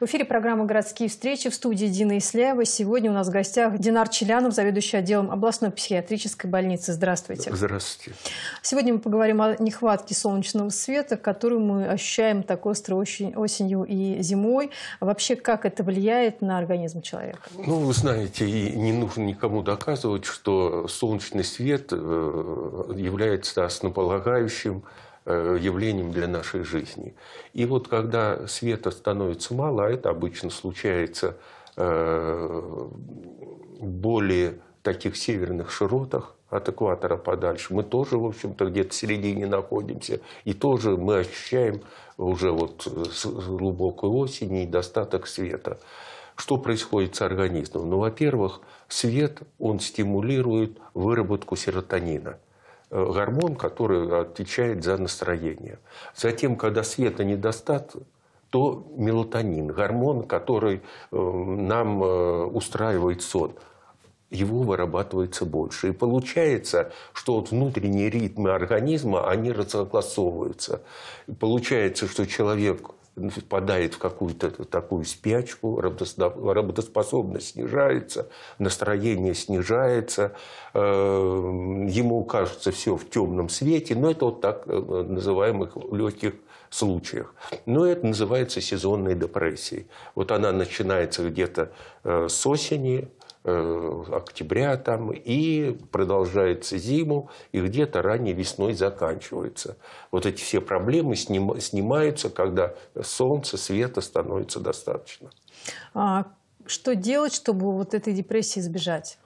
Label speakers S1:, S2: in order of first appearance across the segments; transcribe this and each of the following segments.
S1: В эфире программа «Городские встречи» в студии Дина Исляева. Сегодня у нас в гостях Динар Челянов, заведующий отделом областной психиатрической больницы. Здравствуйте.
S2: Здравствуйте.
S1: Сегодня мы поговорим о нехватке солнечного света, которую мы ощущаем так остро осенью и зимой. Вообще, как это влияет на организм человека?
S2: Ну, вы знаете, и не нужно никому доказывать, что солнечный свет э, является основополагающим Э, явлением для нашей жизни. И вот когда света становится мало, а это обычно случается э, более таких северных широтах, от экватора подальше. Мы тоже, в общем-то, где-то в середине находимся. И тоже мы ощущаем уже вот с глубокой осени достаток света. Что происходит с организмом? Ну, во-первых, свет, он стимулирует выработку серотонина – Э, гормон, который отвечает за настроение. Затем, когда света недостаточно, то мелатонин, гормон, который э, нам э, устраивает сон, его вырабатывается больше. И получается, что вот внутренние ритмы организма, они разогласовываются. И получается, что человек впадает в какую-то такую спячку, работоспособность снижается, настроение снижается, э, ему кажется все в темном свете, но это вот так э, называемых легких случаях. Но это называется сезонной депрессией. Вот она начинается где-то э, с осени, Э, октября там, и продолжается зиму, и где-то ранней весной заканчивается. Вот эти все проблемы снимаются, когда солнца, света становится достаточно. А что
S1: делать, чтобы вот этой депрессии избежать?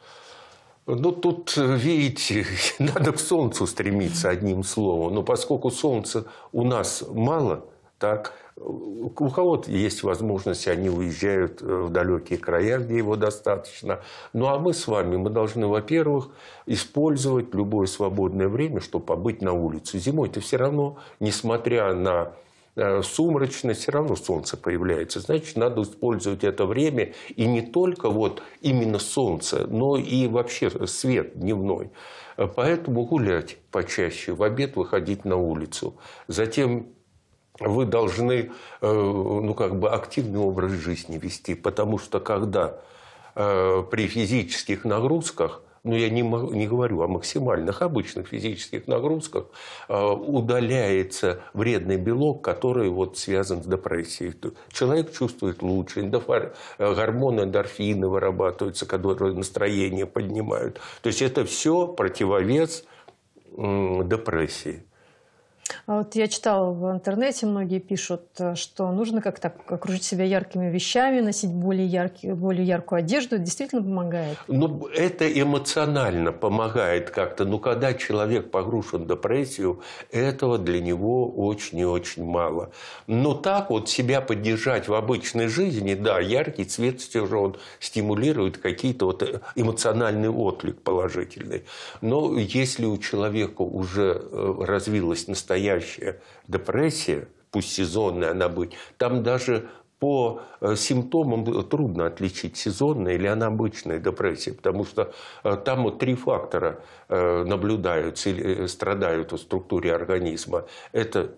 S2: Ну, тут, э, видите, надо к Солнцу стремиться, одним словом. Но поскольку Солнца у нас мало, так, у кого-то есть возможность, они уезжают э, в далекие края, где его достаточно. Ну а мы с вами, мы должны, во-первых, использовать любое свободное время, чтобы побыть на улице. Зимой это все равно, несмотря на э, сумрачность, все равно солнце появляется. Значит, надо использовать это время и не только вот именно солнце, но и вообще свет дневной. Поэтому гулять почаще, в обед выходить на улицу. Затем вы должны э, ну, как бы активный образ жизни вести, потому что когда э, при физических нагрузках ну я не, не говорю о максимальных обычных физических нагрузках, э, удаляется вредный белок, который вот связан с депрессией. Человек чувствует лучше, эндофар, гормоны эндорфины вырабатываются, которые настроение поднимают. То есть это все противовес депрессии.
S1: А вот я читала в интернете, многие пишут, э, что нужно как-то окружить себя яркими вещами, носить более, яркий, более яркую одежду. Это действительно помогает?
S2: Ну, это эмоционально помогает как-то. Но когда человек погружен в депрессию, этого для него очень и очень мало. Но так вот себя поддержать в обычной жизни, да, яркий цвет все же он стимулирует какие-то вот э, эмоциональный отклик положительный. Но если у человека уже э, развилась настоящая настоящая депрессия, пусть сезонная она будет, там даже по э, симптомам трудно отличить сезонная или она обычная депрессия, потому что э, там вот три фактора э, наблюдаются или страдают в структуре организма. Это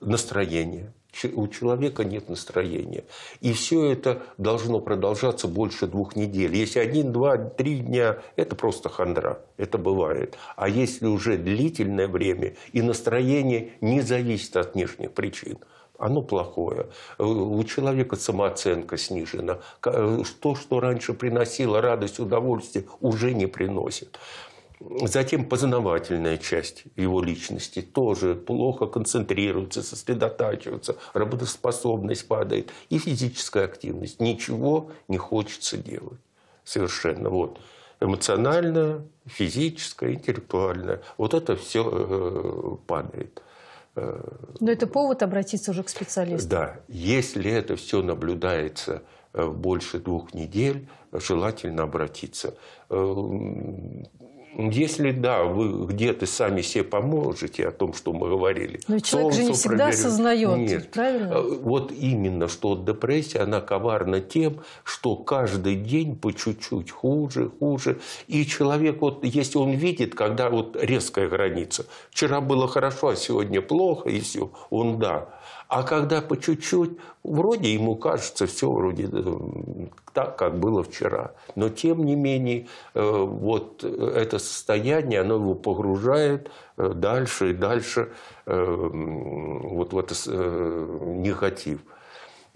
S2: настроение – у человека нет настроения. И все это должно продолжаться больше двух недель. Если один, два, три дня, это просто хандра, это бывает. А если уже длительное время, и настроение не зависит от внешних причин, оно плохое. Э, у человека самооценка снижена. Э, то, что раньше приносило радость, удовольствие, уже не приносит. Затем познавательная часть его личности тоже плохо концентрируется, сосредотачивается, работоспособность падает и физическая активность. Ничего не хочется делать совершенно. Вот. эмоциональная, физическая, интеллектуальная, Вот это все э, падает. Но
S1: это повод обратиться
S2: уже к специалисту. Да. Если это все наблюдается э, больше двух недель, желательно обратиться э, если да, вы где-то сами себе поможете о том, что мы говорили. Но человек же не всегда проберет. осознает, Нет. правильно? А, вот именно, что депрессия, она коварна тем, что каждый день по чуть-чуть хуже, хуже. И человек, вот если он видит, когда вот резкая граница, вчера было хорошо, а сегодня плохо, и все, он да. А когда по чуть-чуть, вроде ему кажется все вроде э, так, как было вчера. Но тем не менее, э, вот это состояние, оно его погружает э, дальше и дальше вот в этот негатив.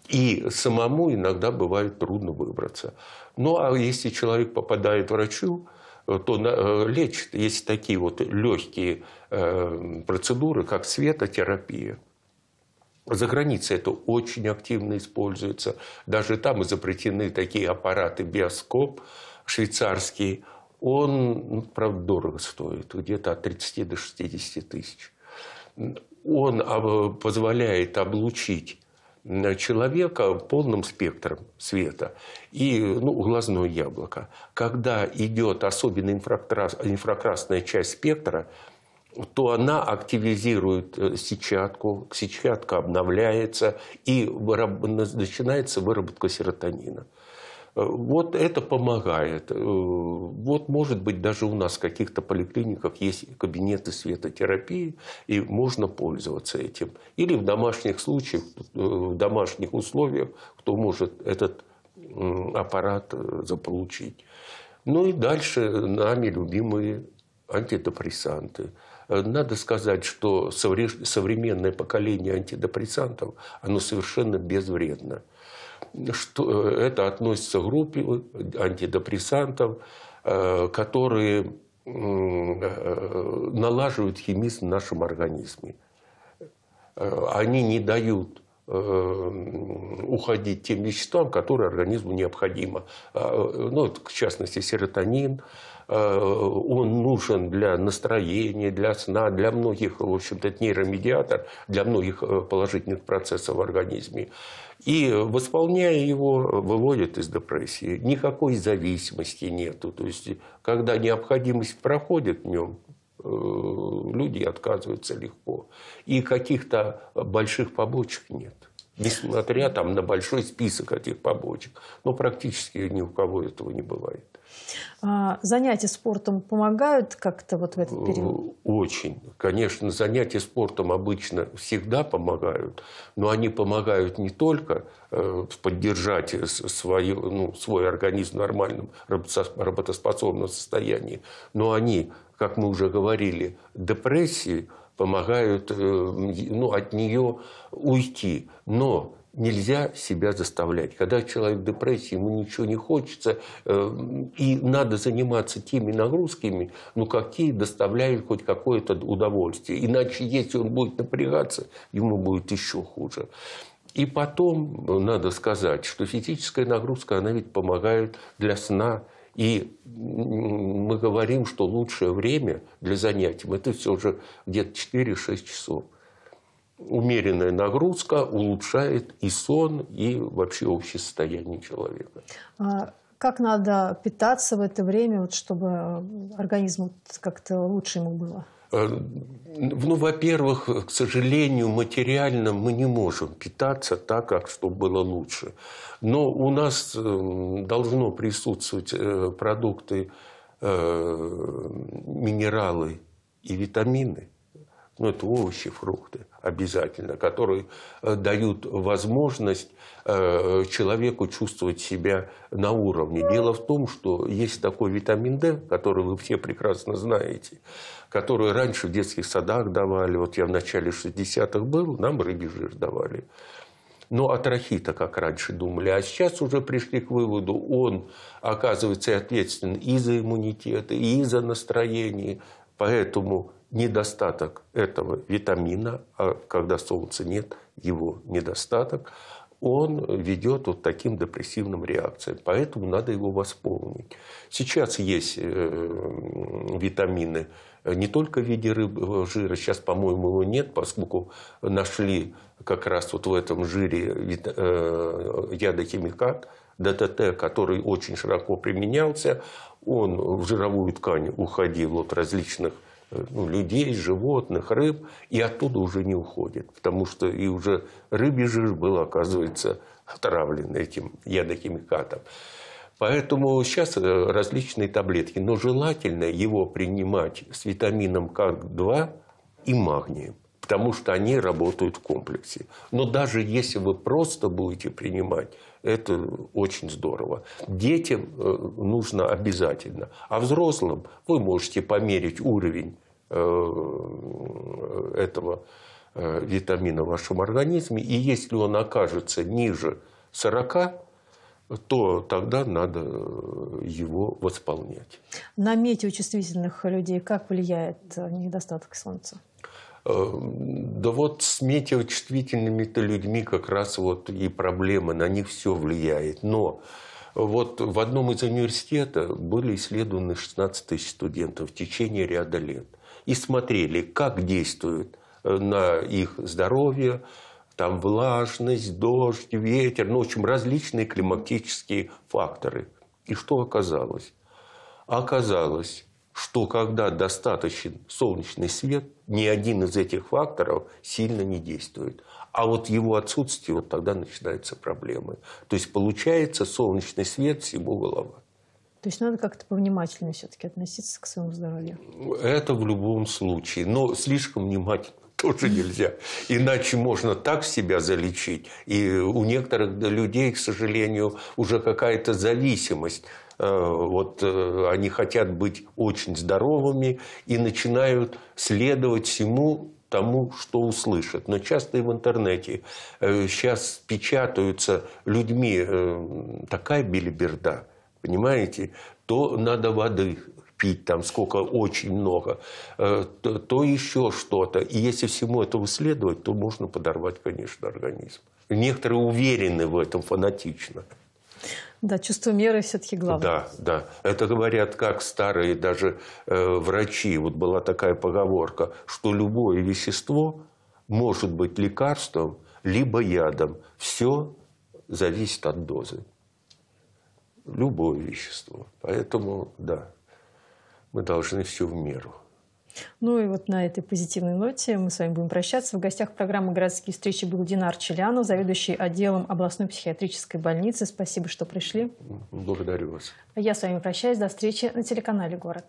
S2: И самому иногда бывает трудно выбраться. Ну, а если человек попадает врачу, то лечит. Есть такие вот легкие процедуры, как светотерапия. За границей это очень активно используется. Даже там запретены такие аппараты биоскоп швейцарский. Он, ну, правда, дорого стоит, где-то от 30 до 60 тысяч. Он а, позволяет облучить э, человека полным спектром света и ну, глазное яблоко. Когда идет особенно инфракрасная часть спектра, то она активизирует э, сетчатку, сетчатка обновляется и начинается выработка серотонина. Э, вот это помогает. Э, вот, может быть, даже у нас в каких-то поликлиниках есть кабинеты светотерапии, и можно пользоваться этим. Или в домашних случаях, в домашних условиях, кто может этот аппарат заполучить. Ну и дальше нами любимые антидепрессанты – Э, надо сказать, что современное поколение антидепрессантов, оно совершенно безвредно. Что, э, это относится к группе антидепрессантов, э, которые налаживают химизм в нашем организме. Они не дают уходить тем веществам, которые организму необходимо. А, ну, в частности, серотонин, Э, он нужен для настроения, для сна, для многих, в общем-то, это нейромедиатор, для многих э, положительных процессов в организме. И, восполняя его, выводит из депрессии. Никакой зависимости нету. То есть, когда необходимость проходит в нем, э, люди отказываются легко. И каких-то больших побочек нет. Несмотря там, на большой список этих побочек. Но практически ни у кого этого не бывает.
S1: А, занятия спортом помогают как-то вот в этот
S2: период? Э, очень. Конечно, занятия спортом обычно всегда помогают, но они помогают не только э, поддержать свою, ну, свой организм в нормальном работоспособном состоянии, но они, как мы уже говорили, депрессии помогают э, ну, от нее уйти. Но нельзя себя заставлять. Когда человек в депрессии, ему ничего не хочется, э, и надо заниматься теми нагрузками, ну, какие доставляют хоть какое-то удовольствие. Иначе, если он будет напрягаться, ему будет еще хуже. И потом э, надо сказать, что физическая нагрузка, она ведь помогает для сна. И мы говорим, что лучшее время для занятий – это все же где-то 4-6 часов умеренная нагрузка улучшает и сон, и вообще общее состояние человека.
S1: А как надо питаться в это время, вот, чтобы э, организму как-то лучше ему было?
S2: Э, ну, во-первых, к сожалению, материально мы не можем питаться так, как чтобы было лучше. Но у нас э, должно присутствовать продукты, минералы и витамины. Ну, это овощи, фрукты обязательно, которые э, дают возможность э, человеку чувствовать себя на уровне. Дело в том, что есть такой витамин D, который вы все прекрасно знаете, который раньше в детских садах давали, вот я в начале 60-х был, нам рыбий жир давали. Но от рахита, как раньше думали. А сейчас уже пришли к выводу, он, оказывается, ответственен и за иммунитет, и за настроение. Поэтому недостаток этого витамина, а когда солнца нет, его недостаток, он ведет вот таким депрессивным реакциям. Поэтому надо его восполнить. Сейчас есть э, витамины э, не только в виде рыб, э, жира. Сейчас, по-моему, его нет, поскольку нашли как раз вот в этом жире ядохимикат, ДТТ, который очень широко применялся. Он в жировую ткань уходил от различных Э, ну, людей, животных, рыб, и оттуда уже не уходит, потому что и уже рыбий жир был, оказывается, отравлен этим ядохимикатом. Поэтому сейчас э, различные таблетки, но желательно его принимать с витамином К2 и магнием, потому что они работают в комплексе. Но даже если вы просто будете принимать это очень здорово. Детям э, нужно обязательно. А взрослым вы можете померить уровень э, этого э, витамина в вашем организме. И если он окажется ниже 40, то тогда надо его восполнять.
S1: На метеочувствительных людей как влияет недостаток солнца?
S2: Эм, да вот с метеочувствительными-то людьми как раз вот и проблемы на них все влияет. Но вот в одном из университетов были исследованы 16 тысяч студентов в течение ряда лет. И смотрели, как действует э, на их здоровье, там влажность, дождь, ветер, ну, в общем, различные климатические факторы. И что оказалось? Оказалось, что когда достаточен солнечный свет, ни один из этих факторов сильно не действует. А вот его отсутствие, вот тогда начинаются проблемы. То есть получается солнечный свет всему голова.
S1: То есть надо как-то повнимательнее все-таки относиться к своему здоровью.
S2: Это в любом случае. Но слишком внимательно тоже нельзя. Иначе можно так себя залечить. И у некоторых людей, к сожалению, уже какая-то зависимость Э, вот э, они хотят быть очень здоровыми и начинают следовать всему тому, что услышат. Но часто и в интернете сейчас э, печатаются людьми такая билиберда, понимаете, то надо воды пить там сколько, очень много, то еще что-то. И если всему этому следовать, то можно подорвать, конечно, организм. Некоторые уверены в этом фанатично.
S1: Да, чувство меры все-таки главное. Да,
S2: да. Это говорят как старые даже э, врачи. Вот была такая поговорка, что любое вещество может быть лекарством, либо ядом. Все зависит от дозы. Любое вещество. Поэтому, да, мы должны все в меру.
S1: Ну и вот на этой позитивной ноте мы с вами будем прощаться. В гостях программы «Городские встречи» был Динар Челянов, заведующий отделом областной психиатрической больницы. Спасибо, что пришли.
S2: Благодарю вас.
S1: Я с вами прощаюсь. До встречи на телеканале «Город».